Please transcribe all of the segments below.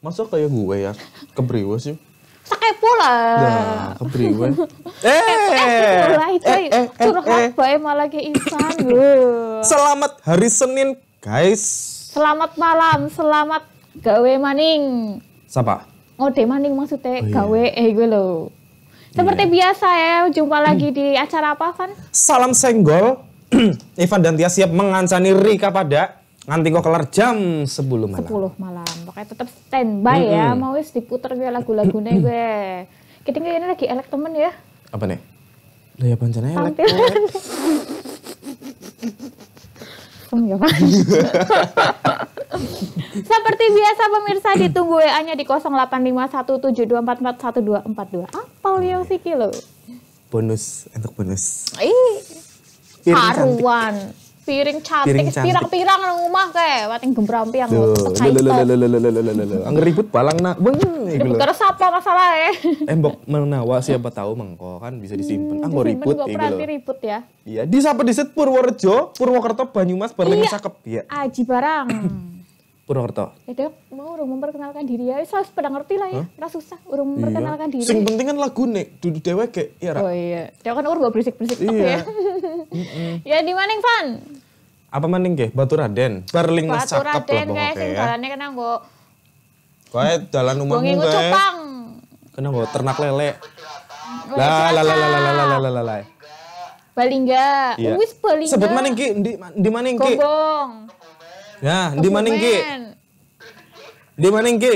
Masa kayak gue ya? Kebriwe sih. Sekepo lah. Nah, kebriwe. eh, eh, eh, eh, curhat eh, bae malah ke Isan Selamat hari Senin, guys. Selamat malam, selamat gawe maning. Siapa? Oh, de maning maksudnya oh, gawe eh gue lo. Seperti yeah. biasa ya, jumpa lagi di acara apa, Van? Salam senggol. Ivan dan Tia siap mengancani Rika pada Nanti kok kelar jam 10 malam. 10 malam. Pokoknya tetap standby mm -hmm. ya. Mau wis diputer gue lagu-lagune gue. Kita ini lagi elek temen ya. Apa nih? Lah ya pancen elek. Ya, Seperti biasa pemirsa ditunggu WA-nya di 085172441242. Apa Leo iya. Siki lo? Bonus, untuk bonus. Ih, Haruan. Cantik piring cantik, piring pirang-pirang nang omah kae, wating gembrampi yang Angger ribut palang nak. Beng iku lho. Terus apa Embok menawa siapa tahu mengko kan bisa disimpan. Anggo ribut iku lho. ribut ya. Iya, di sapa diset Purworejo, Purwokerto, Banyumas, Purwokerto cakep ya. Aji barang. Purwokerto. Ya dok, mau urung memperkenalkan diri ya. Saya pada ngerti lah ya. Huh? susah urung memperkenalkan iya. diri. Sing penting kan lagu nih, dudu dewek ya. Oh iya. Dia kan urung berisik-berisik iya. ya. mm -mm. Ya di mana fun? apa maning ke? Batu Raden. Berling mas cakep lah pokoknya. Batu Raden kayak dalannya kena gue. Kaya jalan umum kayak. Gue cupang. Kena gue ternak lele. Lah lah lah lah lah lah lah lah lah. Balingga. Iya. Wis Balingga. Sebut maning ke? di di maning ki. Gombong. Ya, nah, di maning ke? Di maning ke?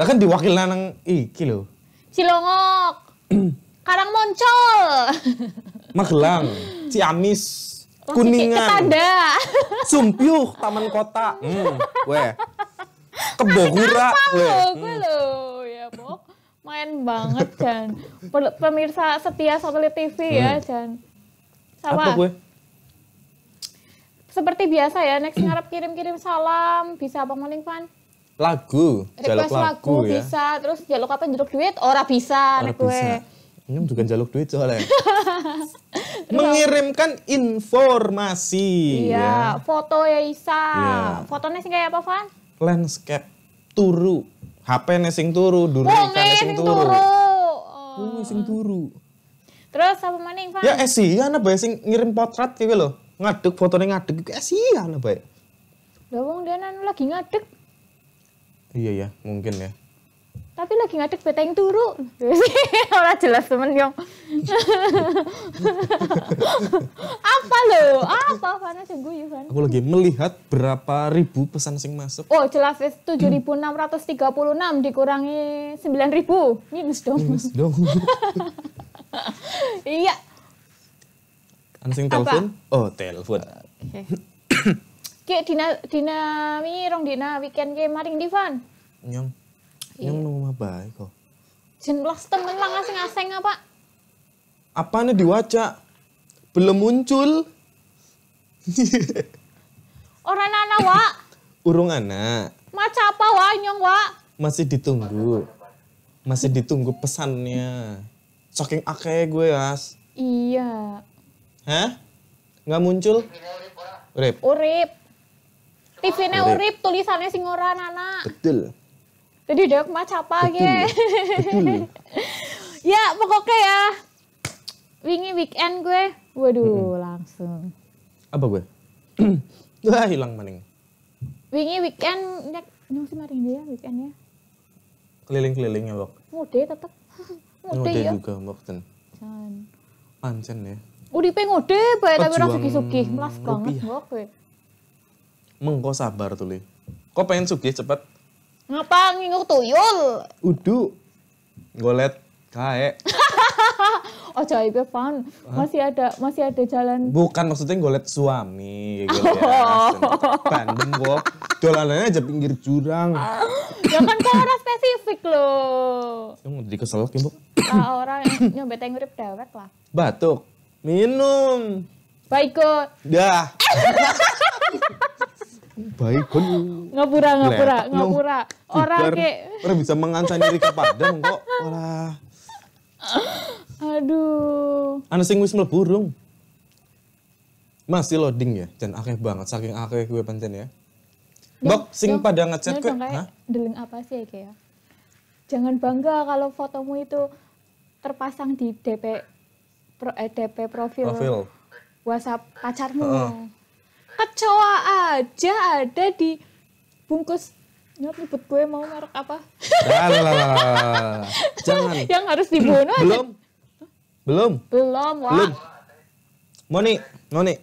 Lah kan diwakil nang iki lho. Cilongok. Karang Moncol. Magelang, Ciamis. Kuningan. ketanda Sumpyuh, Taman Kota. Hmm, weh. Ke Weh. Gue hmm. lo, ya Bok. Main banget, Jan. Pemirsa setia satelit TV ya, hmm. ya, Jan. Sama. Apa gue? Seperti biasa ya, next ngarep kirim-kirim salam. Bisa apa Morning Fan? Lagu. Request lagu, lagu ya. bisa. Terus jaluk apa, jeruk duit? Ora bisa. Ora bisa. Gue ini bukan jaluk duit soalnya. Mengirimkan informasi. Iya, ya. foto ya Isa. Ya. Fotonya sih kayak apa, Van? Landscape turu. HP nesing turu, duri oh, nesing turu. turu. E oh, oh turu. Terus apa maning, Van? Ya esi, eh, ya anak bae sing ngirim potret lo. Ngaduk, fotonya ngaduk. Eh sih, esi anak bayi. Ya? Lah wong dia lagi ngaduk. Iya ya, mungkin ya tapi lagi ngadek beta yang turu orang jelas temen yang apa lo apa karena seguyu kan aku lagi melihat berapa ribu pesan sing masuk oh jelas tujuh ribu enam ratus tiga puluh enam dikurangi sembilan ribu minus dong minus dong iya anjing telepon? Oh, telepon. Okay. dina dina mi rong dina weekend ki maring Divan. Nyong. Iya. Yang rumah baik kok. blas temen lah ngasih ngapa? apa? Apanya diwaca? Belum muncul. Orang anak wa? Urung anak. Maca apa wa nyong wa? Masih ditunggu. Masih ditunggu pesannya. Saking akeh gue, As. Iya. Hah? Nggak muncul? Urip. Urip. TV-nya urip. tulisannya sing ora anak. Betul. Jadi dok mah apa ge. ya pokoknya ya. Wingi weekend gue. Waduh, hmm. langsung. Apa gue? Wah, hilang maning. Wingi weekend Nyak, nyong sih maring dia weekend ya. Keliling-keliling ya, Bok. Mude tetep. Mude ya. juga, Bok. Ten. Pancen ya. Uripe ngode bae tapi ora sugi-sugi, melas banget, gue. Mengko sabar tuh, Li. Kok pengen sugi cepet? Ngapa ngingur tuyul? Udu. Golet kae. Oh be fun. Masih ada masih ada jalan. Bukan maksudnya golet suami gitu oh. ya. Bandung kok. Dolanannya aja pinggir jurang. ya kan kok ora spesifik loh. Yang mau dikeselak ah, ya, Bu. Ah, orang yang nyobet yang dewek lah. Batuk. Minum. kok. Dah. kok. Ngapura, ngapura, ngapura orang kayak orang bisa mengancam diri padang kok orang aduh anu sing wis burung masih loading ya dan akeh banget saking akeh gue pancen ya Bok sing pada ngechat kok hah deling apa sih ya kayak jangan bangga kalau fotomu itu terpasang di DP pro, eh, DP profil, profil. WhatsApp pacarmu. Uh. Kecoa aja ada di bungkus Nyot nyebut gue mau merek apa? Lala, jangan. Yang harus dibunuh aja. Belum. Belum. Belum, Wah. Belum. Moni, Moni.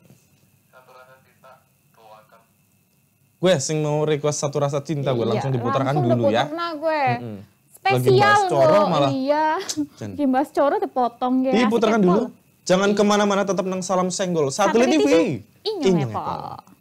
Gue sing mau request satu rasa cinta gue iya, langsung diputarkan langsung dulu ya. Langsung gue. Mm -hmm. Spesial loh. malah. Iya. Gimbas coro dipotong ya. Diputarkan ya, dulu. Jangan kemana-mana tetap nang salam senggol. Satelit TV. Inyong, pak.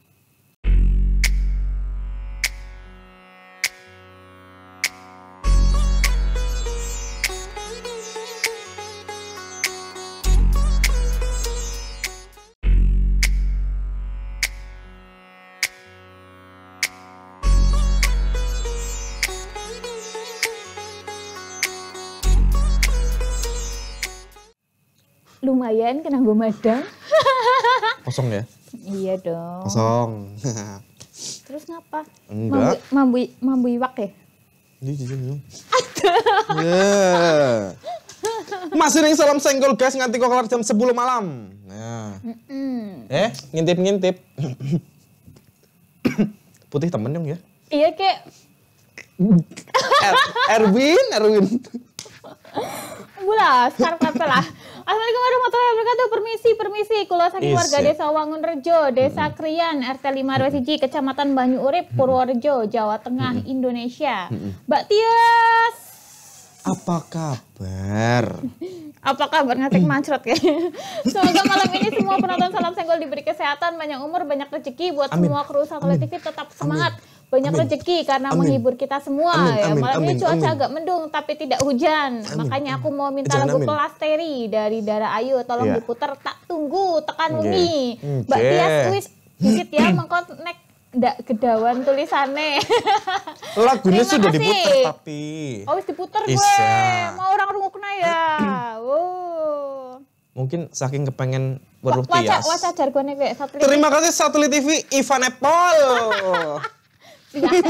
lumayan kena gue madang. Kosong ya? Iya dong. Kosong. Terus ngapa? Enggak. Mambu, mambu, mambu iwak ya? Ini jujur Ada. Iya. Masih nih salam senggol guys nganti kok kelar jam 10 malam. Nah. Mm -mm. Eh, ngintip-ngintip. Putih temen dong ya? Iya kek. Er, Erwin, Erwin. Bula, sekarang apa lah. Assalamualaikum warahmatullahi wabarakatuh. Permisi, permisi. Kulo saking warga ya. Desa Wangunrejo, Desa hmm. Krian, RT 5 RW hmm. Kecamatan Banyu Urip, Purworejo, Jawa Tengah, hmm. Indonesia. Hmm. Mbak Tias. Apa kabar? Apa kabar ngetik mancrot kayaknya. Semoga malam ini semua penonton Salam Senggol diberi kesehatan, banyak umur, banyak rezeki buat Amin. semua kru satelit TV tetap semangat. Amin banyak amin. rezeki karena amin. menghibur kita semua amin, ya. Amin, Malam amin, ini cuaca amin. agak mendung tapi tidak hujan. Amin, Makanya aku mau minta Jangan lagu plasteri pelasteri dari Dara Ayu tolong yeah. diputar tak tunggu tekan okay. umi. Okay. Mbak Tias kuis dikit ya mengkonek ndak kedawan tulisannya. Lagunya Terima sudah kasih. diputer tapi. Oh, diputer puter gue. Mau orang rungokna ya. oh. Mungkin saking kepengen berupiah. Wajah, wajah jargonnya kayak Terima kasih Satelit TV Ivan Apple. Ya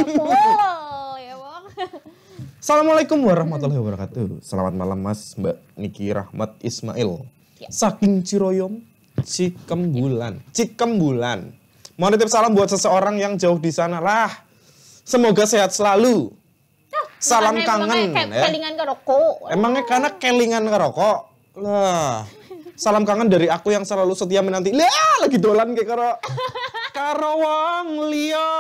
Assalamualaikum warahmatullahi wabarakatuh. Selamat malam Mas Mbak Niki Rahmat Ismail. Ya. Saking Ciroyom, Cikembulan, Cikembulan. Mau nitip salam buat seseorang yang jauh di sana lah. Semoga sehat selalu. salam kangen. Emangnya ya. kelingan ke rokok. Emangnya karena kelingan ke rokok. Lah. Salam kangen dari aku yang selalu setia menanti. Lah, lagi dolan kayak karo. karawang lia.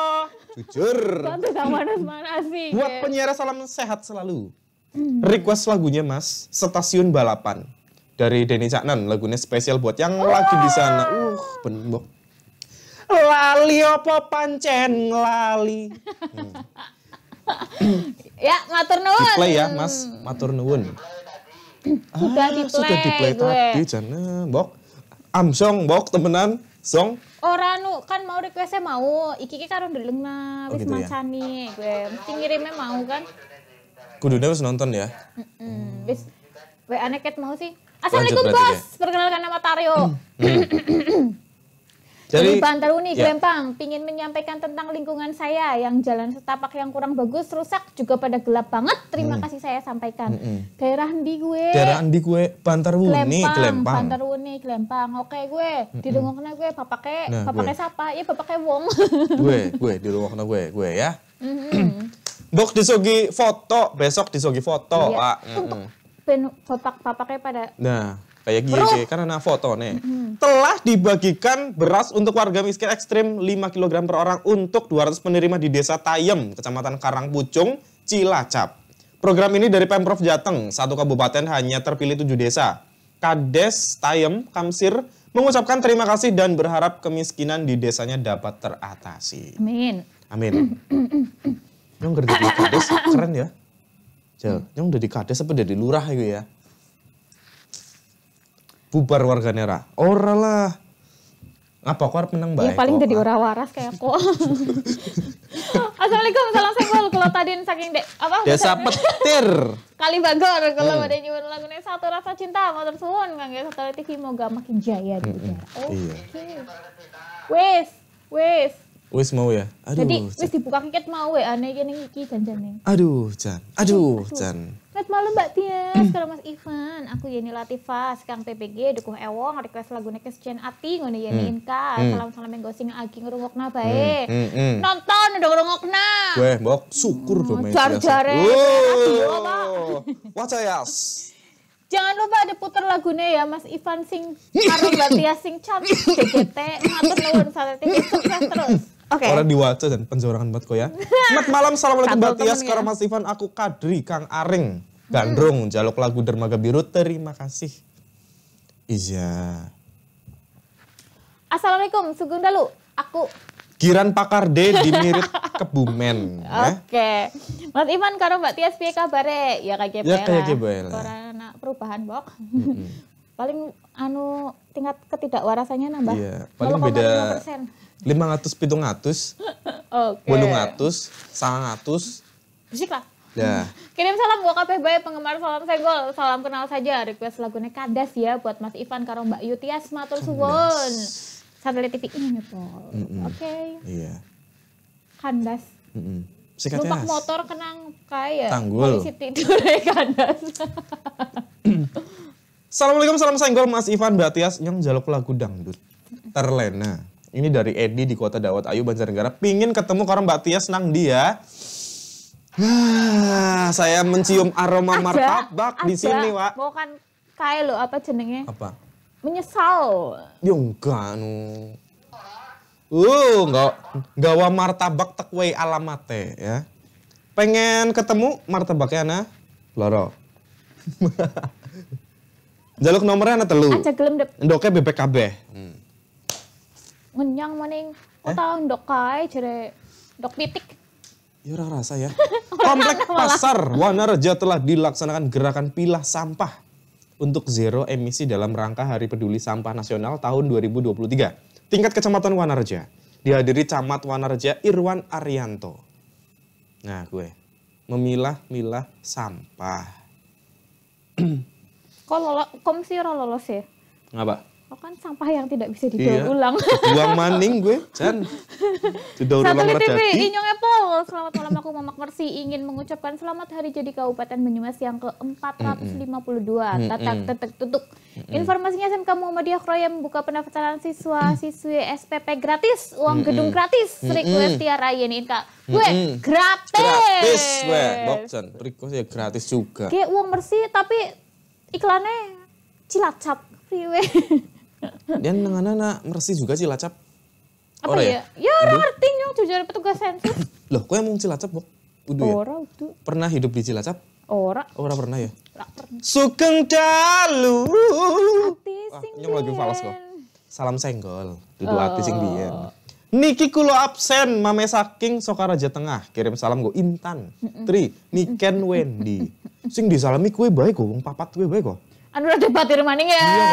Jujur. Manas-manas sih. Buat penyiar salam sehat selalu. Hmm. Request lagunya mas, Stasiun Balapan. Dari Denny Caknan, lagunya spesial buat yang oh. lagi di sana. Uh, bener Lali apa pancen lali. Hmm. ya, matur nuwun. play ya, Mas. Matur nuwun. Hmm. Sudah ah, play. Sudah di play tadi, Jana. Mbok. Amsong, Mbok, temenan. Song ora nu kan mau requestnya mau iki ki karo ndeleng lah oh, wis oh, gitu ya? mancani ya? gue mesti ngirimnya mau kan kudune wis nonton ya mm -mm. hmm. wa aneket mau sih Assalamualaikum bos, ya? perkenalkan nama Tario. Hmm. Hmm. Jadi Pak Antaruni, ya. pingin menyampaikan tentang lingkungan saya yang jalan setapak yang kurang bagus, rusak, juga pada gelap banget. Terima hmm. kasih saya sampaikan. Hmm. Daerah di gue? Daerah di gue? Bantaruni, Glempang. Glempang. Bantaruni, Glempang. Oke gue, hmm. di kena gue, bapake, nah, bapake gue. siapa? Iya, bapake wong. gue, gue, di kena gue, gue ya. Bok disogi foto, besok disogi foto, ya. Pak. Untuk ben bapak-bapaknya pada... Nah kayak gini karena ada foto nih. Mm-hmm. Telah dibagikan beras untuk warga miskin ekstrim 5 kg per orang untuk 200 penerima di Desa Tayem, Kecamatan Karangpucung, Cilacap. Program ini dari Pemprov Jateng, satu kabupaten hanya terpilih tujuh desa. Kades Tayem Kamsir mengucapkan terima kasih dan berharap kemiskinan di desanya dapat teratasi. Amin. Amin. Nyong kerja di Kades keren ya. Jel, nyong udah di Kades apa udah di lurah gitu ya? bubar warga Nera. Ora lah. Apa aku harus menang iya, baik? Ya paling jadi orang waras kayak aku. Assalamualaikum, salam sehat kalau tadi saking dek apa? Desa petir. Kali bagor kalau hmm. pada lagu nih satu rasa cinta mau suwun nggak ya satu mau gak makin jaya di hmm, hmm. Oh, iya. Okay. Wes, wes. mau ya? Aduh. Jadi wis dibuka kiket mau ya aneh gini kiki jan jan Aduh, Jan. Aduh, Jan. Aduh. Jan. Selamat malam Mbak Tia, sekarang Mas Ivan, aku Yeni Latifa, sekarang PPG, dukung Ewong, request lagu nekes Jen Ati, ngono Yeni hmm. Inka, hmm. salam-salam yang gosing agi ngerungokna bae. Hmm, hmm, hmm. Nonton udah na, Weh, mbak, syukur dong. jar Jar-jare, radio Wajah Wacayas. Jangan lupa ada puter lagunya ya Mas Ivan sing karo Mbak Tia sing cantik CGT, matur nuwun sate sukses terus. Okay. Orang diwaca dan penjorangan kau ya. Selamat malam, Assalamualaikum Tias. ya. Mas Ivan, aku Kadri, Kang Aring, Gandrung, hmm. jaluk lagu Dermaga Biru, terima kasih. Iya. Assalamualaikum, Sugeng Dalu, aku Kiran Pakar D di Mirip Kebumen. ya. Oke. Okay. Mas Ivan, karo Mbak Tias, piye kabare? Ya kayak Ya kayak Karena perubahan, Bok. Mm -hmm. Paling anu tingkat ketidakwarasannya nambah. Iya, paling beda lima ratus pitung ratus bolong ratus sang ratus musik lah Ya. Kirim salam buat kabeh bayi penggemar salam segol. Salam kenal saja. Request lagunya kadas ya buat Mas Ivan karo Mbak Yutias matur Suwon. Satelit TV ini Pol. Mm Oke. Iya. Kandas. Mm -mm. Sikat motor kenang kayak. Tanggul. Polisi tidur ya kandas. Assalamualaikum, salam senggol Mas Ivan, Mbak Tias. Yang jaluk lagu dangdut. Terlena. Ini dari Edi di Kota Dawat Ayu Banjarnegara. Pingin ketemu karena Mbak Tia senang dia. Ya? Saya mencium aroma martabak di sini, Wak. Bukan kayak lo apa jenenge? Apa? Menyesal. Ya enggak nu. Uh, enggak gawa martabak tekwe alamate ya. Pengen ketemu martabaknya ana loro. Jaluk nomornya ana telu. Aja gelem dep. Ndoke bebek kabeh. Hmm ngenyang maning eh? tau ndok kai jere ndok titik Ya orang rasa ya. Komplek pasar Wanarja telah dilaksanakan gerakan pilah sampah untuk zero emisi dalam rangka Hari Peduli Sampah Nasional tahun 2023. Tingkat kecamatan Wanarja Dihadiri camat Wanarja Irwan Arianto. Nah gue memilah-milah sampah. Kok lolos, kom sih lolos ya? Ngapa? Oh kan sampah yang tidak bisa didaur iya. ulang. Buang maning gue, Jan. Didaur Satu ulang TV, Inyong pol. Selamat malam aku Mamak Mersi ingin mengucapkan selamat hari jadi Kabupaten Banyumas yang ke-452. Tatak tetek tutuk. Informasinya SMK Muhammadiyah Kroyem buka pendaftaran siswa-siswi SPP gratis, uang gedung gratis. Request Tiara ini Kak. Gue gratis. Gratis gue, Request ya gratis juga. Kayak uang Mersi tapi iklannya cilacap. Dan dengan anak meresi juga Cilacap. Apa Ora ya? Ya, ya orang ngerti nyong jujur petugas sensus. Loh, kok emang Cilacap, bu? Udu ya? Ora, udu. Pernah hidup di Cilacap? Ora. Ora pernah ya? Ora pernah. Sugeng dalu. Wah, nyong lagi falas kok. Salam senggol. Dudu oh. ati sing biyen. Niki kulo absen, mame saking Sokaraja Tengah. Kirim salam gue Intan, Tri, Niken Wendy. Sing disalami kue baik kok, papat kue baik kok. Anu rada batir maning ya. Iya,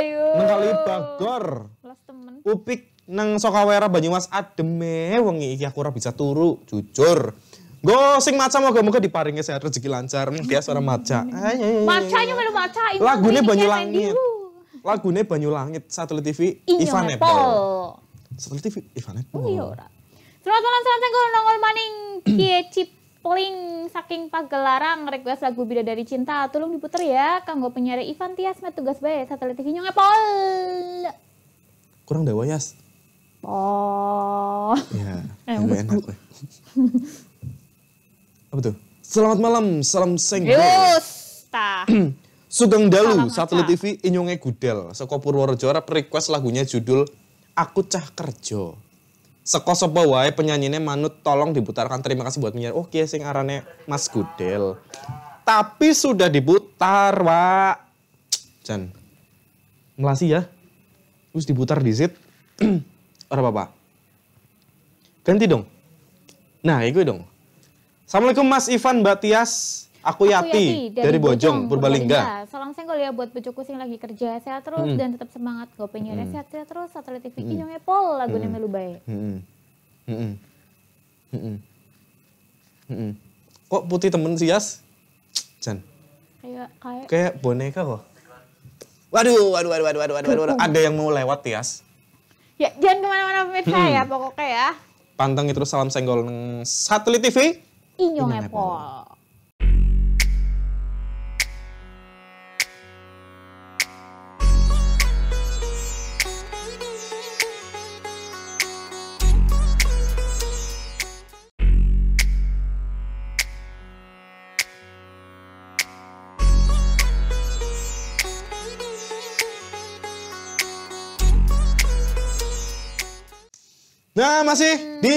ayo. Nang kali Bagor. Plus temen. Upik nang Sokawera Banyumas ademe wengi iki aku ora bisa turu, jujur. Go sing maca moga-moga diparingi sehat rezeki lancar. Dia suara maca. Hmm. Macanya melu maca. Lagune Banyu Langit. Lagune Banyu Langit satelit TV iya, Ivan Apple. Satelit TV Ivan Apple. Oh iya ora. Terus lan santai nongol maning kiecip Pling saking pagelaran request lagu bida dari Cinta tolong diputer ya kanggo penyiar Ivan Tias met tugas bae satelit TV nyong Apple. Kurang dewa Yas. Oh. Ya, eh, enak. Apa tuh? Selamat malam, salam senggol. Yus, Sugeng Dalu, satelit TV Inyonge Gudel. sekopur Purworejo request lagunya judul Aku Cah Kerja seko sopo wae penyanyine manut tolong diputarkan terima kasih buat penyanyi. Oke sing arane Mas Gudel. Tapi sudah diputar, Pak. Jan. Melasi ya. Terus diputar sit. Ora apa-apa. Ganti dong. Nah, itu dong. Assalamualaikum Mas Ivan Batias. Aku Yati, Aku Yati dari, dari Bojong, Bojong Purbalingga. Purbalingga. Salam senggol ya buat bojoku sing lagi kerja. Sehat terus hmm. dan tetap semangat. pengen hmm. sehat sehat terus. Satelit TV hmm. nyong pol lagu hmm. melu bae. Hmm. Hmm. Hmm. Hmm. Kok putih temen Yas? Jan. Kayak kayak kayak boneka kok. Waduh, waduh, waduh, waduh, waduh, waduh, waduh. Ada yang mau lewat, Yas. Ya, jangan kemana-mana pemirsa hmm. ya, pokoknya ya. Pantengin terus salam senggol satelit TV. Inyong Epol. Nah, masih hmm. di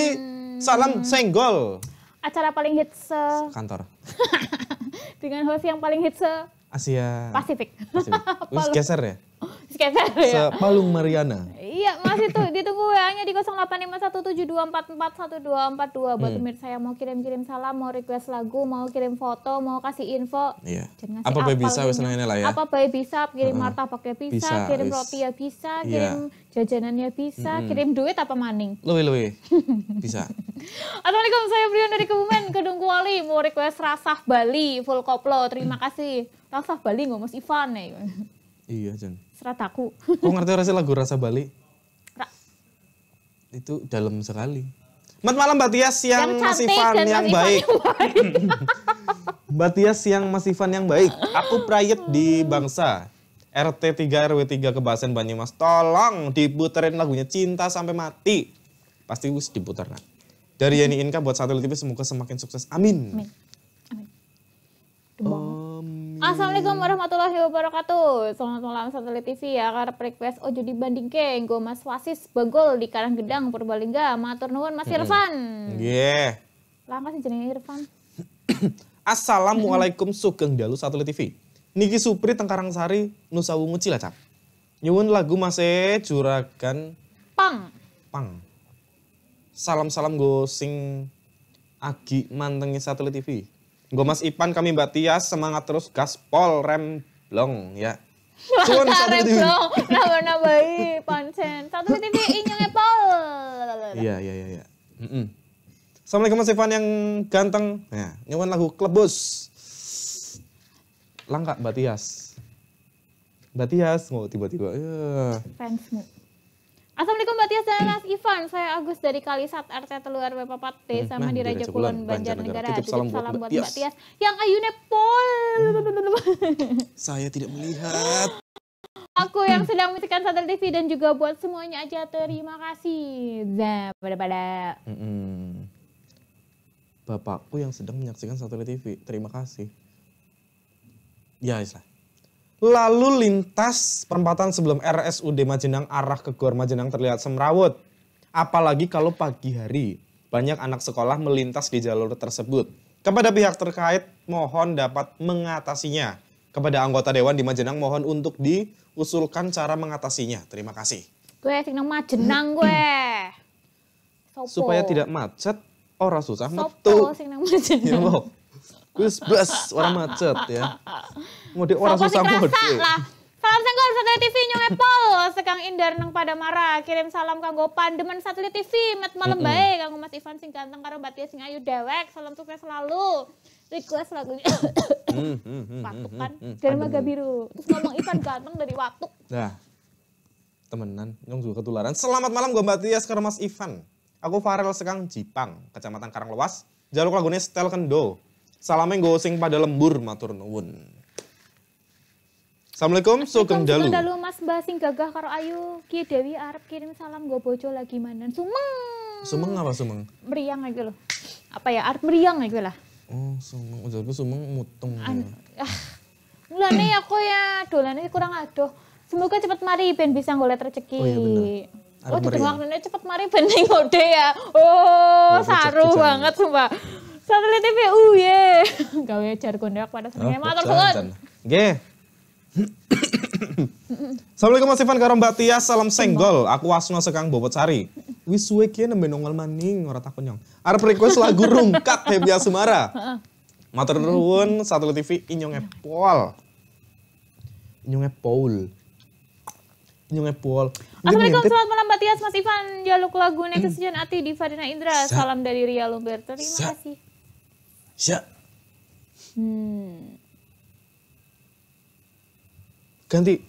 Salam Senggol. Acara paling hits se... Eh, Kantor. Dengan host yang paling hits se... Eh, Asia... Pasifik. Pasifik. Terus geser ya? Skater ya. Sepalung Mariana. Iya, masih tuh ditunggu WA-nya di 085172441242 buat hmm. pemirsa yang mau kirim-kirim salam, mau request lagu, mau kirim foto, mau kasih info. Iya. apa bae bisa wes nang lah ya. Apa bae bisa, kirim uh -huh. Ya bisa, bisa, kirim wis. roti ya bisa, iya. kirim yeah. jajanannya bisa, hmm. kirim duit apa maning. Luwe-luwe. bisa. Assalamualaikum, saya Brian dari Kebumen, Kedung Kuali. Mau request rasah Bali, full koplo. Terima mm. kasih. Rasah Bali ngomong Mas Ivan ya. Iya, Jan. Serataku. Oh ngerti rasa lagu Rasa Bali? Ra itu dalam sekali. Mat malam Mbak Tias yang, yang masih fun yang, yang baik. Mbak Tias yang masih fun yang baik. Aku prayet di Bangsa. RT 3 RW 3 Kebasen Banyumas. Tolong diputerin lagunya Cinta Sampai Mati. Pasti wis diputar. Nah. Dari Yeni Inka buat satu TV semoga semakin sukses. Amin. Amin. Amin. Oh. Assalamualaikum warahmatullahi wabarakatuh. Selamat malam Satelit TV ya. Karena request ojo oh, dibanding geng. Gue Mas Wasis Bagol di Karanggedang Purbalingga. Matur nuwun Mas Irfan. Nggih. Hmm. Yeah. Langka sih jenenge Irfan. Assalamualaikum Sugeng Dalu Satelit TV. Niki Supri sari Nusa Wungu Cilacap. Nyuwun lagu Mas e Juragan Pang. Pang. Salam-salam go sing Agi mantengi Satelit TV. Gue Mas Ipan, kami Mbak Tias, semangat terus gaspol rem blong ya. Cun satu titik. Nambah nambahi pancen Satu titik inyong pol. Iya iya iya. Ya. Mm -mm. Assalamualaikum Mas Ipan yang ganteng. Ya, nyewan lagu klebus. Langka Mbak Tias. Mbak Tias, mau tiba-tiba. ya. Fansmu. Assalamualaikum Mbak Tias dan Mas Ivan. Saya Agus dari Kalisat RT Teluar Bapak T hmm, sama nah, di Raja Kulon Banjarnegara. Titip salam, buat, buat Mbak Tias. Yang ayunya pol. Saya tidak melihat aku yang sedang menyaksikan Satel TV dan juga buat semuanya aja terima kasih. Zah, pada pada. Bapakku yang sedang menyaksikan Satel TV, terima kasih. Ya, Islah lalu lintas perempatan sebelum RSUD Majenang arah ke Gor Majenang terlihat semrawut. Apalagi kalau pagi hari banyak anak sekolah melintas di jalur tersebut. Kepada pihak terkait mohon dapat mengatasinya. Kepada anggota dewan di Majenang mohon untuk diusulkan cara mengatasinya. Terima kasih. Gue sing Majenang gue. Supaya tidak macet, ora susah metu. Sopo sing nang Majenang. Ya, Gus bus orang macet ya. Ngode orang Sopo susah mode. Salam senggol satelit TV Paul Sekang Indar nang pada marah. Kirim salam kanggo pandemen satelit TV. Mat malam mm -hmm. baik kanggo Mas Ivan sing ganteng karo Mbak Tia sing ayu dewek. Salam sukses selalu. Request lagunya. Hmm, hmm, hmm, Watuk kan. Dari Maga Biru. Terus ngomong Ivan ganteng dari waktu. Nah. Temenan. Nyong juga ketularan. Selamat malam gue Mbak Tia sekarang Mas Ivan. Aku Farel Sekang Jipang. Kecamatan Karanglewas. Jaluk lagunya Stel Kendo nggak gosing pada lembur matur nuwun. Assalamualaikum, sugeng dalu. Sugeng dalu Mas Mbah sing gagah karo Ayu. Ki Dewi arep kirim salam gue bojo lagi mana? Sumeng. Sumeng apa sumeng? Meriang aja loh. Apa ya arep meriang aja lah. Oh, sumeng. ujar gue sumeng mutung. Ya. An ya. ah. Mulane aku ya dolane kurang aduh. Semoga cepat mari ben bisa golek rezeki. Oh iya bener. Oh, arep oh, cepat cepet mari ben ning ya. Oh, saru banget sumpah. Satelit uh ye. Gawe jar gondok pada sering motor. matur Nggih. Assalamualaikum Mas Ivan karo Mbak Tia, salam senggol. Aku asma sekang bobot sari. Wis suwe ki nembe nongol maning ora nyong. Arep request lagu rungkat Febia Sumara. Matur nuwun Satelit TV inyong epol. Inyong epol. Inyong epol. Assalamualaikum, selamat malam Mbak Tias, Mas Ivan. Jaluk lagu Nexus Ati di Farina Indra. Salam dari Ria Lumber. Terima kasih. Ya. Hmm. Ganti.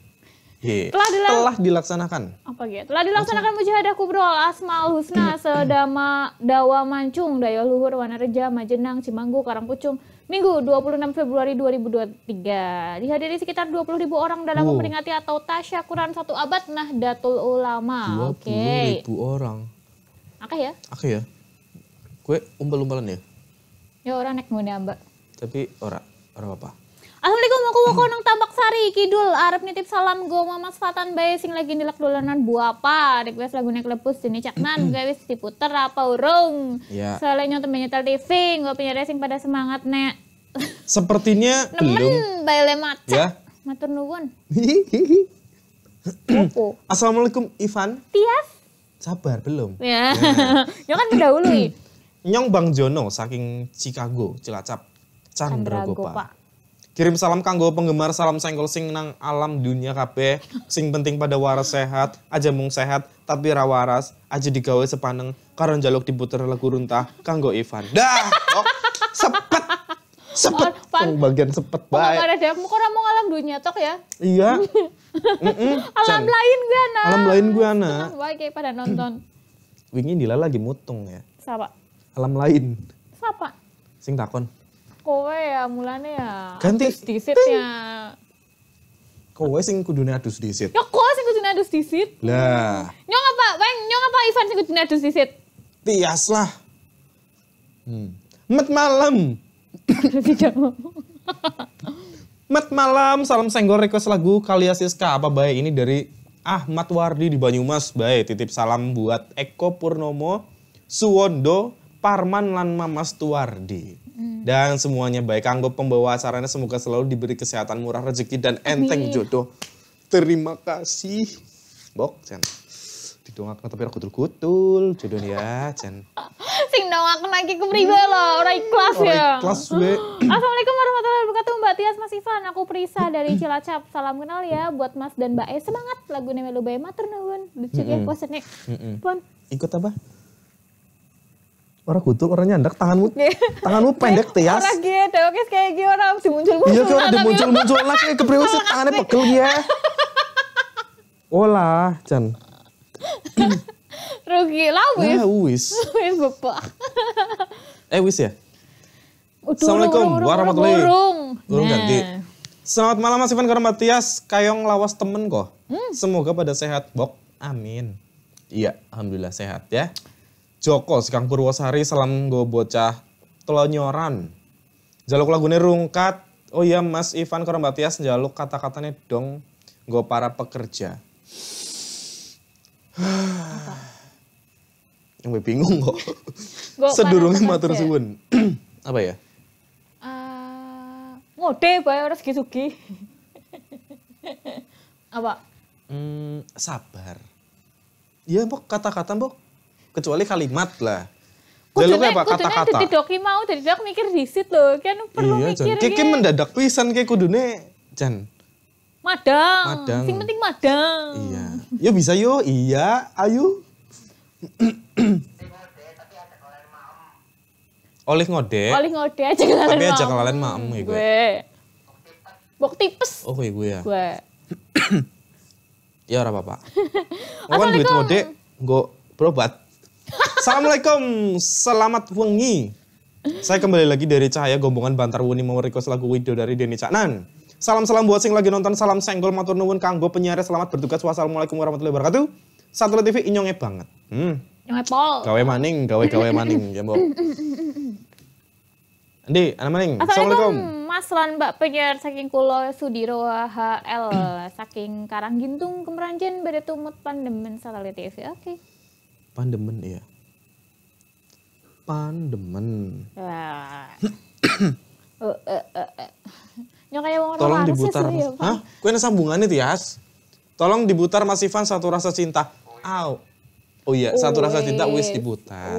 Yeah. Telah, dilang... telah dilaksanakan. Apa gitu? Telah dilaksanakan mujahadah Kubro Asmal husna sedama dawa mancung daya luhur wanareja majenang cimanggu karangpucung Minggu 26 Februari 2023 dihadiri sekitar ribu orang dalam wow. memperingati atau tasyakuran satu abad Nahdlatul Ulama. Oke. Okay. ribu orang. Oke ya? Oke ya. kue umbel-umbelan ya. Ya orang nek mau mbak. Tapi orang orang apa. Assalamualaikum aku mau nang tambak sari kidul Arab nitip salam go mama Fatan bae sing lagi nilak dolanan apa? request lagu nek lepus dene caknan gue wis diputer apa urung. Ya. Soalnya temen nyetel TV gue punya racing pada semangat nek. Sepertinya belum. bae le maca. Ya. Matur nuwun. Assalamualaikum Ivan. Tias. Sabar belum. Ya. ya. kan mendahului. Nyong Bang Jono saking Chicago, Cilacap, Chandra, Gopa. Kirim salam kanggo penggemar salam senggol sing nang alam dunia kabeh. Sing penting pada waras sehat, aja mung sehat, tapi rawaras aja digawe sepaneng, karena jaluk diputer lagu runtah kanggo Ivan. Dah, oh, sepet. Sepet. Oh, bagian sepet baik. Oh, ada kok mau alam dunia tok ya. Iya. alam lain gue anak. Alam lain gue anak. Baik, ya, pada nonton. wingin Dila lagi mutung ya. Sapa? alam lain. siapa Sing takon. Kowe ya mulane ya. Ganti disitnya. Kowe sing kudune adus disit. Ya kowe sing kudune adus disit. Lah. Nyong apa? Weng nyong apa Ivan sing kudune adus disit? Tias lah. Hmm. Mat malam. Tidak mau. Mat malam, salam senggol request lagu Siska. apa baik ini dari Ahmad Wardi di Banyumas. Baik, titip salam buat Eko Purnomo, Suwondo, Parman lan Mamas Tuardi. Hmm. Dan semuanya baik. Anggo pembawa acaranya semoga selalu diberi kesehatan, murah rezeki, dan enteng Amin. jodoh. Terima kasih. Bok, Chen Didongak tapi aku kutul jodoh ya, Chen Sing dongak lagi ke priba lo, orang ikhlas ya. Orang ikhlas we. Assalamualaikum warahmatullahi wabarakatuh Mbak Tias, Mas Ivan. Aku Prisa dari hmm. Cilacap. Salam kenal ya buat Mas dan Mbak E. Semangat lagu Nemelu Bae Lucu ya posennya. Pon. Ikut apa? orang kutul, orang nyandak, tanganmu tanganmu pendek tias. Orang gitu, oke iya, kayak gini orang dimuncul muncul. Iya, orang dimuncul muncul lagi kepriwis tangannya pegel ya. Olah, Chan. Rugi lah wis. Ya, wis. Wis bapak. Eh wis ya? Assalamualaikum warahmatullahi wabarakatuh. Burung nah. ganti. Selamat malam Mas Ivan Karena Matias, kayong lawas temen kok. Hmm. Semoga pada sehat, Bok. Amin. Iya, alhamdulillah sehat ya. Joko sekarang Purwosari salam gue bocah telonyoran. Jaluk lagunya rungkat. Oh iya Mas Ivan batias jaluk kata-katanya dong gue para pekerja. Yang gue bingung kok. Sedurungnya matur suwun. Apa ya? Eh, ngode bae ora segi-segi. Apa? Hmm, sabar. Iya, mbok kata-kata mbok kecuali kalimat lah Kudune apa kata-kata. Kudune doki mau dari dok mikir disit loh, kan perlu iya, mikir. Iya, kaya mendadak pisan ki kudune Jan. Madang. Madang. Sing penting madang. Iya. Yo ya bisa yo, iya, ayo. Oleh ngode. Oleh ngode aja kelalen. Tapi aja kelalen maem iki ya gue. Bok tipes. Oh, ya gue ya. Gue. ya orang apa-apa. Aku kan duit ngode, gue berobat. Assalamualaikum, selamat wengi. Saya kembali lagi dari Cahaya Gombongan Bantar Wuni mau request lagu Wido dari Deni Caknan. Salam-salam buat sing lagi nonton, salam senggol matur nuwun kanggo penyiar selamat bertugas. Wassalamualaikum warahmatullahi wabarakatuh. Satu TV inyonge banget. Hmm. Nyonge pol. Gawe maning, gawe-gawe maning, ya, Mbok. Andi, ana maning. Assalamualaikum. Mas lan Mbak penyiar saking kulo Sudiro HL saking karang Karanggintung Kemranjen beda tumut pandemen satelit TV. Oke. Okay. Pandemen ya. Pandemen. Eh, eh, eh, Tolong dibutar. Ya, Hah? Kue sambungan sambungannya Tias? Tolong dibutar Mas Ivan satu rasa cinta. Au. Oh iya, satu rasa cinta wis dibutar.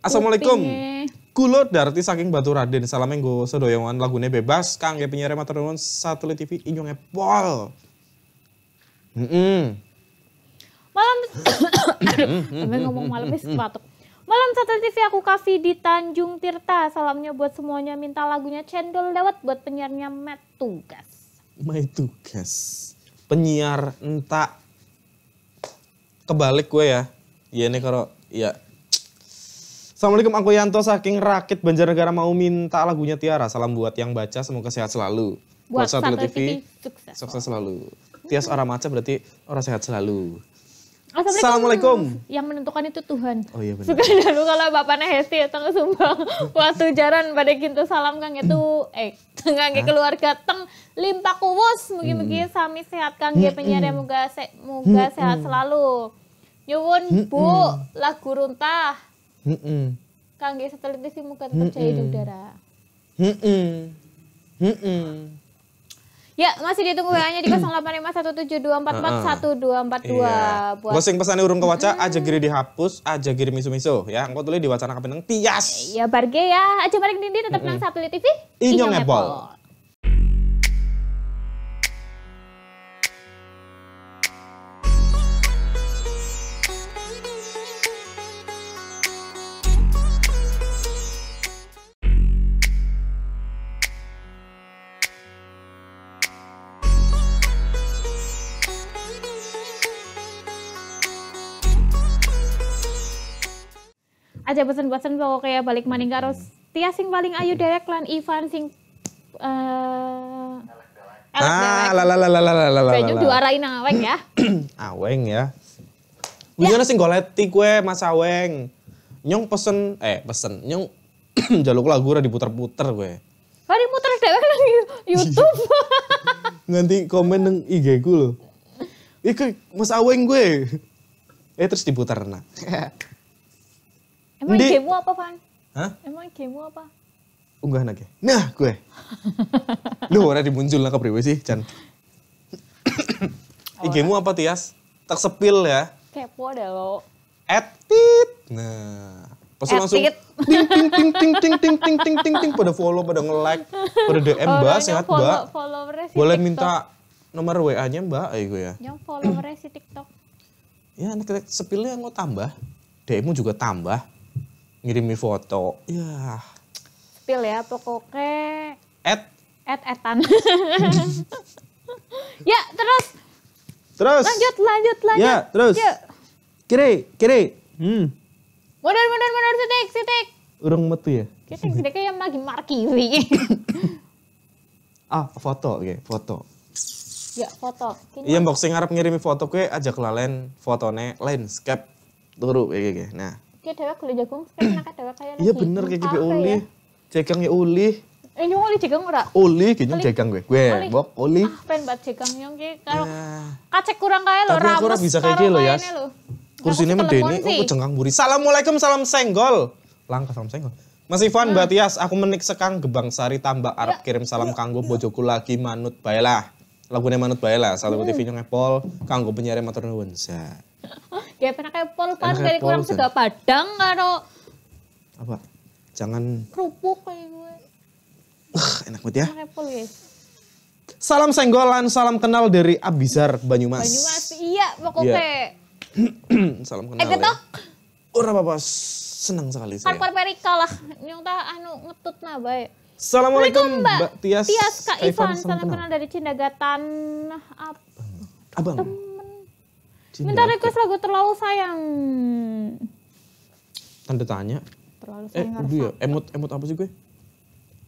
Assalamualaikum. Kulo darti saking Batu Raden, salamenggo enggo sedoyongan lagunya bebas, kang ya penyiar materi satelit TV inyong epol. Mm Malam Sampai ngomong malam is eh, batuk. Malam Satu TV aku kasih di Tanjung Tirta. Salamnya buat semuanya minta lagunya Cendol lewat buat penyiarnya Matt Tugas. Matt Tugas. Penyiar entah kebalik gue ya. Iya nih kalau ya Assalamualaikum, aku Yanto saking Rakit Banjarnegara mau minta lagunya Tiara. Salam buat yang baca, semoga sehat selalu. Buat, buat TV, TV sukses, sukses selalu. Tias orang macam berarti orang sehat selalu. Assalamualaikum. Yang menentukan itu Tuhan. Oh iya benar. Suka dulu kalau bapaknya Hesti ya tengah Sumbang. Waktu jaran pada kintu salam kang itu eh ke keluarga teng limpa kuwus mungkin mungkin hmm. sami sehat kang dia hmm, penyiar hmm. yang moga se moga hmm, sehat selalu. Nyuwun Bu lagu runtah. Kang satelit TV muga tetap hmm. di udara. Ya, masih ditunggu WA-nya di 085172441242 iya. buat Gosing pesane urung kewaca, aja giri dihapus, aja giri misu-misu ya. Engko tulis diwacana kapeneng tias. Ya barge ya, aja bareng dindi tetap nang satelit TV. Inyong ngebol. aja pesen pesen kok kayak balik maning karo hmm. Tia sing paling ayu derek lan Ivan sing uh, Ah, la la la la la la la. la nang aweng ya. aweng ya. Wiyana ya. sing goleti kue Mas Aweng. Nyong pesen eh pesen nyong jaluk lagu udah diputer-puter gue Hari muter dewe nang YouTube. Nanti komen nang IG ku lho. Iku Mas Aweng gue. Eh terus diputar nah. Emang di... gamemu apa, Van? Hah? Emang gamemu apa? Unggah nake. Nah, gue. Lu ora dimunculnya ke pribadi sih, Chan. Igemu apa, Tias? Tak sepil ya. Kepo deh lo. Edit. Nah, pasti langsung ting ting ting ting ting ting ting ting ting ting pada follow, pada nge-like, pada DM, Mbak, sehat, Mbak. Boleh minta nomor WA-nya, Mbak, ayo gue ya. Yang followernya si TikTok. Ya, anak sepilnya mau tambah. DM-mu juga tambah ngirimi foto ya spill ya pokoknya at at etan ya terus terus lanjut lanjut lanjut ya terus Yuk. Ya. kiri kiri hmm mundur mundur mundur titik sidik urung metu ya sidik sidik yang lagi markiri ah foto oke okay, foto ya foto iya boxing harap ngirimi foto kue aja kelalen fotone landscape turu kayak nah kayak dewa golek jagung kan dewa kaya Iya bener kayak kipi uli. Jagang ya uli. Eh nyung uli jagang ora? Uli ki jagang gue. Gue bok uli. Ah pen bat jagang nyung kayak kacek kurang kayak lo ramus. Tapi aku bisa kayak ya kursi ya. mah ini aku cengkang oh, buri. Assalamualaikum salam senggol. Langkah salam senggol. Mas Ivan, Mbak Tias, aku menik sekang gebang sari tambah Arab ya. kirim salam ya. kanggo bojoku lagi manut lagu lagunya manut bayalah hmm. salam TV nyong Apple kanggo penyiar matur nuwun. dia pernah pol kan kali kurang sega padang karo apa jangan kerupuk kayak gue uh, enak banget ya kepol guys salam senggolan salam kenal dari Abizar Banyumas Banyumas iya pokoknya yeah. Iya. salam kenal eh ketok ya. ora apa-apa senang sekali saya Parpar perika lah nyong anu ngetut nah, baik. Assalamualaikum Mbak, Mbak Tias. Tias Kak Ivan, salam kenal dari Cindagatan. Ab Abang. Tem Minta request lagu terlalu sayang. Tanda tanya. Terlalu eh, sayang. Eh, aduh ya, emot emot apa sih gue?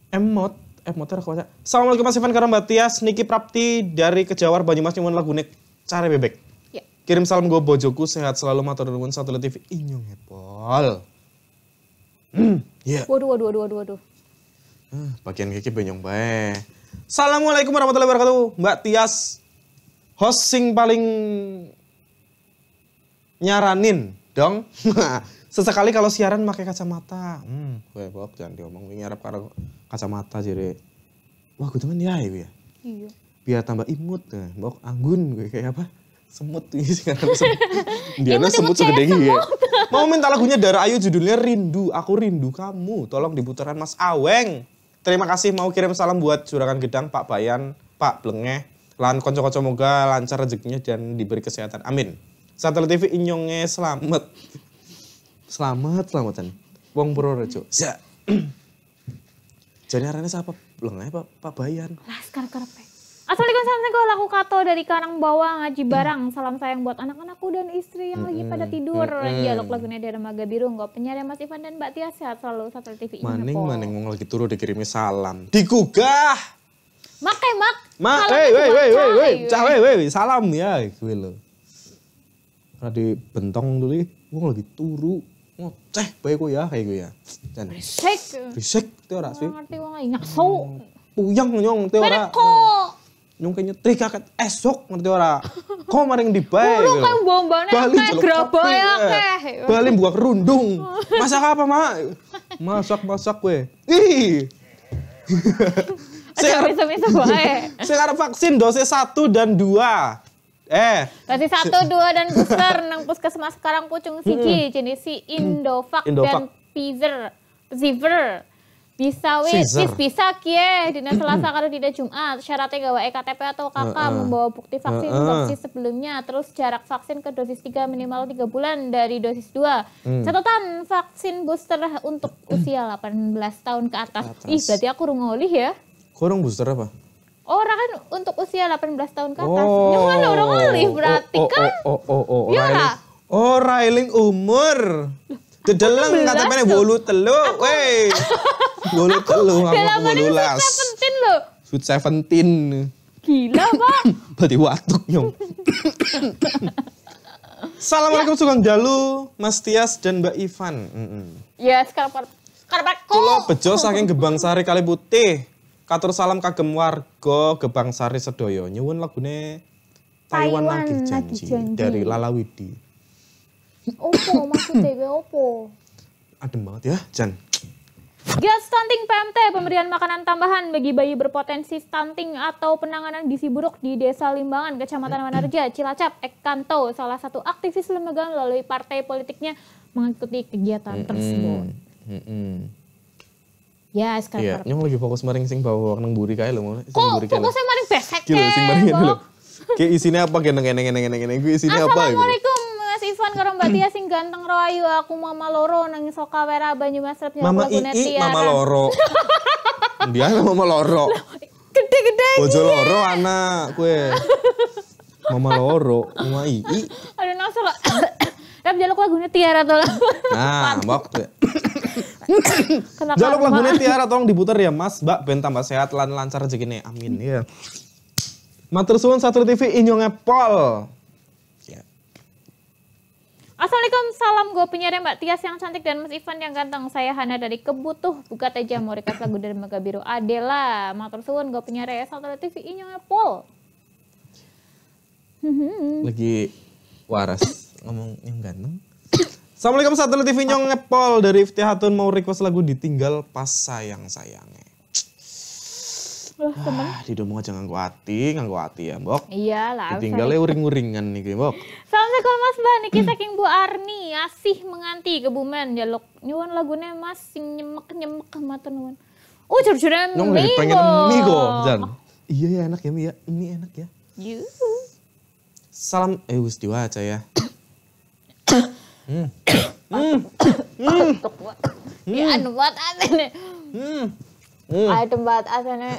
Emot emot aku baca. Assalamualaikum Mas Ivan Tias Niki Prapti dari Kejawar Banyumas nyuwun lagu nek Cari Bebek. Ya. Kirim salam gue bojoku sehat selalu matur nuwun satu TV inyong hepol. Hmm, Yeah. Waduh waduh waduh waduh waduh. Hmm, bagian kiki benyong bae. Assalamualaikum warahmatullahi wabarakatuh. Mbak Tias, hosting paling nyaranin dong. Sesekali kalau siaran pakai kacamata. Hmm, gue bok jangan diomong nyarap karo kacamata jadi. Wah, gue temen ya, ya. Iya. Biar tambah imut, ya. Nah, bok anggun gue kayak apa? Semut ini sekarang semut. Diana semut segede ini ya. Mau minta lagunya Dara Ayu judulnya Rindu, Aku Rindu Kamu. Tolong diputaran Mas Aweng. Terima kasih mau kirim salam buat Juragan Gedang, Pak Bayan, Pak Blengeh, lan konco-konco moga lancar rezekinya dan diberi kesehatan. Amin. Satelit TV inyonge selamat. Selamat, selamatan. Wong rejo. Ya. Iya. Jadi arane siapa? Lengae Pak Pak Bayan. Laskar Karpe. Assalamualaikum, Assalamualaikum. Laku Kato dari Karang Bawang ngaji barang. Salam sayang buat anak-anakku dan istri yang lagi pada tidur. Mm-hmm. Dialog lagunya dari Maga Biru. Enggak penyiar Mas Ivan dan Mbak Tia sehat selalu. Satelit TV Maning, Indonesia. maning. Mau lagi turu dikirimi salam. Digugah! Makai, mak. Makai, woi, wey, wey, wey, wey. Cah, wey, wey, salam ya. Gue loh karena di bentong dulu gue lagi turu ngoceh baik gue ya kayak gue gitu ya dan risik risik itu orang sih ngerti gue gak nyaksu hmm, puyang nyong itu orang. Hmm, nyong kayaknya nyetrik kaget esok ngerti ora kok maring baik. lu gitu. kayak bombanya bali kayak gerabah ya kayak bali buka kerundung masak apa mak masak masak gue ih Sekarang vaksin dosis 1 dan 2. Eh. Tadi satu, dua, dan booster. nang puskesmas sekarang pucung siji. Jenis si Indovac, Indovac. dan Pfizer. Pfizer. Bisa wis, bisa kie. Dina Selasa kalau tidak Jumat. Syaratnya gawa EKTP atau KK uh -uh. membawa bukti vaksin uh -uh. dosis sebelumnya. Terus jarak vaksin ke dosis 3 minimal 3 bulan dari dosis 2. Hmm. Catatan vaksin booster untuk usia 18 tahun ke atas. atas. Ih, berarti aku rungolih ya. Kurung booster apa? orang kan untuk usia 18 tahun ke atas. Oh. Nyuman orang olive berarti oh, oh, kan? Oh oh oh oh. Iya oh, railing umur. Dedeleng kata pene bolu telu, weh. Bolu telu aku bolu las. 17 lo. Sweet seventeen. Gila, Pak. Berarti watuk nyong. Assalamualaikum Sugeng Jalu, Mas Tias dan Mbak Ivan. Mm -mm. Ya, sekarang Karpatku. bejo saking Gebang Sari Kali Putih. Katur salam kagem warga Gebang Sari Sedoyo. Nyuwun lagune Taiwan, Taiwan lagi, janji, lagi janji dari Widi. Opo maksudnya gue opo? Adem banget ya, Jan. Gas Stunting PMT, pemberian makanan tambahan bagi bayi berpotensi stunting atau penanganan gizi buruk di Desa Limbangan, Kecamatan Wanarja, Cilacap, Ekanto, salah satu aktivis lembaga melalui partai politiknya mengikuti kegiatan mm -mm. tersebut. Mm -hmm. Ya, yes, Iya, nyong lagi fokus maring sing bawa nang buri kae lho. Kok fokusnya maring besek Gitu sing maring ngene lho. Kayak isine apa kene neng neng neng neng gue isine apa iki? Gitu? Assalamualaikum Mas Ivan karo Mbak Tia sing ganteng rayu aku mama loro nang Sokawera Banyumas Rep Mama Ii, ya kan? mama loro. Dia mama loro. Gede-gede. Bojo loro anak kue. Mama loro, mama Ii. Aduh nang Rep jaluk lagunya Tiara to. Nah, waktu. Kenapa? Jaluk ini Tiara tolong diputar ya Mas, Mbak ben tambah sehat lan lancar rezekine. Amin. ya Matur suwun Satru TV inyo pol. Ya. Assalamualaikum, salam gue penyiar Mbak Tias yang cantik dan Mas Ivan yang ganteng. Saya Hana dari Kebutuh, buka teja mau rekas lagu dari Mega Biru. Adela, matur suwun gue penyiar ya Satru TV inyo pol. Lagi waras ngomong yang ganteng. Assalamualaikum satu TV Nyong Ngepol dari Iftihatun mau request lagu ditinggal pas sayang-sayangnya. Wah, di Ah, tidak mau aja nganggu hati, nganggu hati ya, Mbok. Iya Iyalah. Ditinggalnya uring-uringan nih, Mbok. Salam Mas Bah, niki saking Bu Arni, asih menganti ke kebumen jaluk ya, nyuwun lagunya Mas sing nyemek-nyemek matur nuwun. Oh, jujur-jujuran Nyong mie pengen mie Jan. Iya ya enak ya, Mbok, ya. Ini enak ya. Yuhu. Salam, eh wis diwaca ya. Hmm. Batuk banget. Hmm. Anu hmm. Hmm. hmm.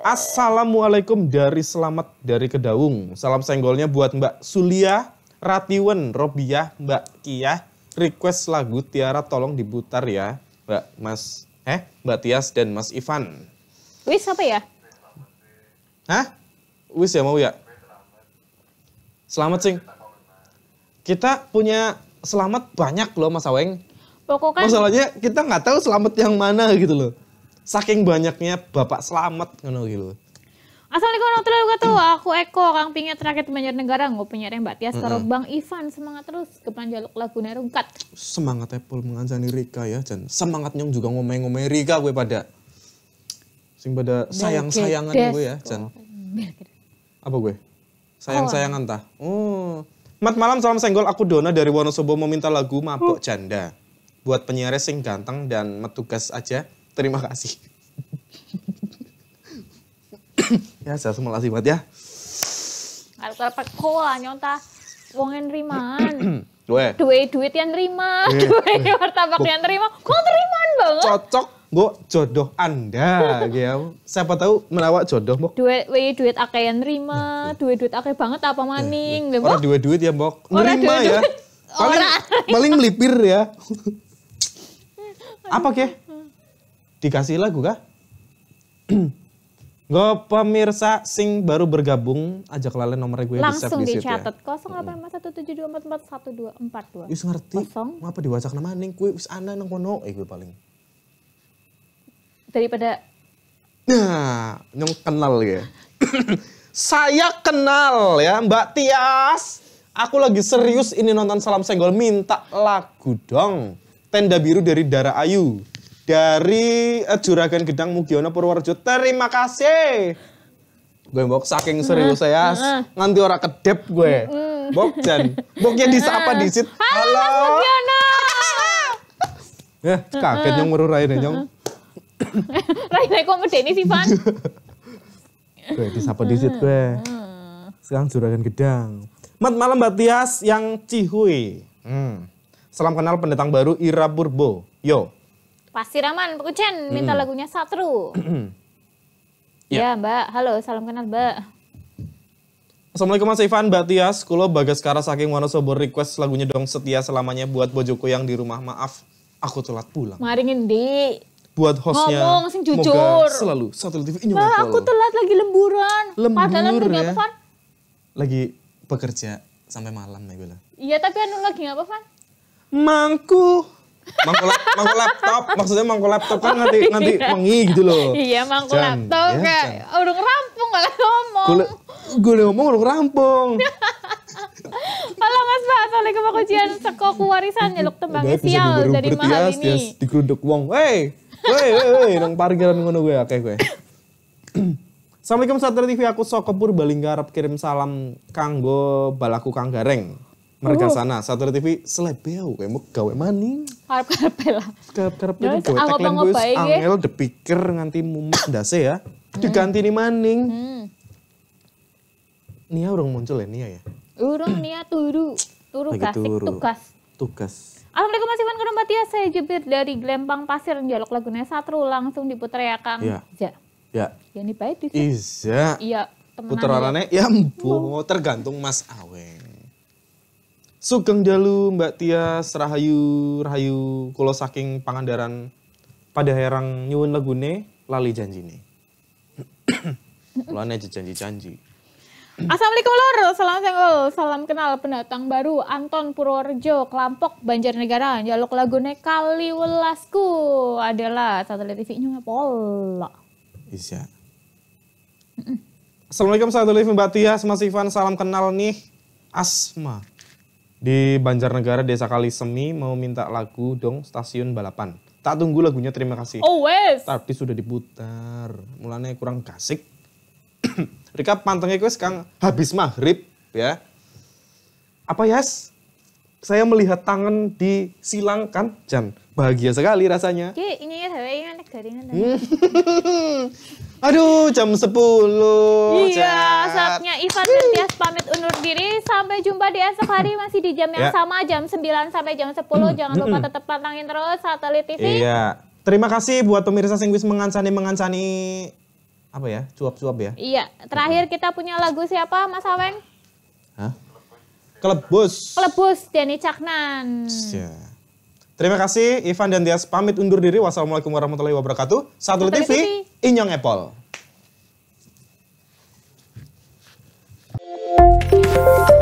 Assalamualaikum dari Selamat dari kedawung. Salam senggolnya buat Mbak Sulia, Ratiwen, Robiah, Mbak Kia. Request lagu Tiara tolong diputar ya. Mbak Mas, eh Mbak Tias dan Mas Ivan. Wis apa ya? Hah? Wis ya mau ya? Selamat sing. Kita punya selamat banyak loh Mas Aweng. Pokoknya kan- masalahnya kita nggak tahu selamat yang mana gitu loh. Saking banyaknya bapak selamat ngono gitu. Assalamualaikum warahmatullahi wabarakatuh. Aku Eko, Kang Pingat terakhir Banjarnegara, nggak yang Mbak Tias, karo Bang Ivan semangat terus ke Panjaluk lagu nerungkat. Semangat Apple ya, menganjani Rika ya, Jan. Semangat nyong juga ngomel-ngomel Rika gue pada sing pada sayang-sayangan gue ya, Jan. Apa gue? Sayang-sayangan tah. Oh. Mat malam salam senggol aku Dona dari Wonosobo meminta lagu Mabok oh. Janda. Buat penyiar sing ganteng dan metugas aja. Terima kasih. ya, saya semua kasih buat ya. Kalau terpekul kola nyonta. Wongen riman. Duwe. duit yang terima. Duwe martabak yang terima. Kok teriman banget? Cocok Gue jodoh Anda gitu ya. Siapa tahu melawak jodoh, Mbok. Duit we duit akeh yang nerima, nah, iya. duit-duit akeh banget apa nah, maning, iya. lho, Orang Ora duit-duit ya, Mbok. Nerima ya. Paling paling melipir ya. apa ke? Dikasih lagu kah? Go pemirsa sing baru bergabung ajak lalen nomor gue ya, langsung di ya. dicatat ya. 085172441242. Wis ngerti. Ngapa diwacak nama ning kuwi wis ana nang kono eh gue paling daripada Nah, nyong kenal ya. saya kenal ya Mbak Tias. Aku lagi serius ini nonton Salam Senggol minta lagu dong. Tenda Biru dari Dara Ayu. Dari eh, Juragan Gedang Mugiono Purworejo. Terima kasih. Gue mbok saking serius saya nanti orang kedep gue. Mbok Jan, mboknya disapa disit. Halo. Halo. Mas Mugiono. ya kaget nyong merurai ya, nyong. Raine kok medeni sih, Van? gue disapa disit gue. Hmm, hmm. Sekarang juragan gedang. Mat malam Mbak Tias yang Cihui. Hmm. Salam kenal pendatang baru Ira Burbo. Yo. Pasti Raman, Pak Pekucen, hmm. minta hmm. lagunya Satru. ya. ya Mbak, halo, salam kenal Mbak. Assalamualaikum Mas Ivan, Mbak Tias. Kulo Bagas Kara saking Wonosobo request lagunya dong setia selamanya buat bojoku yang di rumah. Maaf, aku telat pulang. Maringin di buat hostnya ngomong moga selalu satu TV ini nah, aku telat lagi lemburan lembur padahal lagi ya. apa lagi bekerja sampai malam nih gue iya tapi anu lagi ngapa Van mangku mangku, la mangku laptop maksudnya mangku laptop kan nanti nanti mengi gitu loh iya mangku Jan, laptop ya, kayak udah rampung malah ngomong gue udah ngomong udah rampung Halo Mas Pak, assalamualaikum aku Jian seko warisan nyeluk tembangnya sial dari mahal ini. Yes, digeruduk wong. Hey, Woi, woi, woi, nang parkiran ngono gue oke gue. Assalamualaikum Satria TV aku Sokepur Balinggarap kirim salam kanggo balaku Kang Gareng. Mereka uh. Oh. sana Satria TV selebe kayak mau gawe maning. karep lah. Karep-karepe ya itu gawe tagline gue angel picker nganti mumet dase ya. Hmm. Diganti nih maning. Hmm. Nia urung muncul ya Nia ya? Urung Nia turu. Turu kasih tugas. Tugas. Assalamualaikum Mas Ivan Kurembatia, ya, saya Jebir dari Glempang Pasir, dialog lagunya Satru langsung diputar ya Kang ya. Ya. Ya ini baik bisa. Iya. Iya. Puteranane ya, ya mbo, tergantung Mas Aweng. Sugeng Jalu Mbak Tia Serahayu Rahayu kulo saking Pangandaran pada herang nyuwun lagune lali janjine. Mulane janji-janji. Assalamualaikum lor, salam senggol, salam kenal pendatang baru Anton Purworejo, Kelampok, Banjarnegara, jaluk lagune kali welasku adalah satelit TV nya pola. Iya. Assalamualaikum satelit TV Mbak Tia, Mas Ivan, salam kenal nih Asma di Banjarnegara Desa Kali Kalisemi mau minta lagu dong stasiun balapan. Tak tunggu lagunya terima kasih. Oh wes. Tapi sudah diputar, mulanya kurang kasik. Rika pantengnya kuis kang habis maghrib ya. Apa yes? Saya melihat tangan disilangkan, Jan. Bahagia sekali rasanya. Ki, ini ya dewe ini garingan. Hmm. Aduh, jam 10. Iya, Jan. saatnya Ivan Setias pamit undur diri. Sampai jumpa di esok hari masih di jam yang ya. sama, jam 9 sampai jam 10. Jangan hmm. lupa tetap pantangin terus Satelit TV. Iya. Terima kasih buat pemirsa sing wis mengancani-mengancani apa ya cuap-cuap ya. Iya. Terakhir kita punya lagu siapa Mas Aweng? Hah? Kelebus. Kelebus Denny Caknan. Iya. Terima kasih Ivan dan Dias. pamit undur diri. Wassalamualaikum warahmatullahi wabarakatuh. Satu TV, TV, Inyong Apple.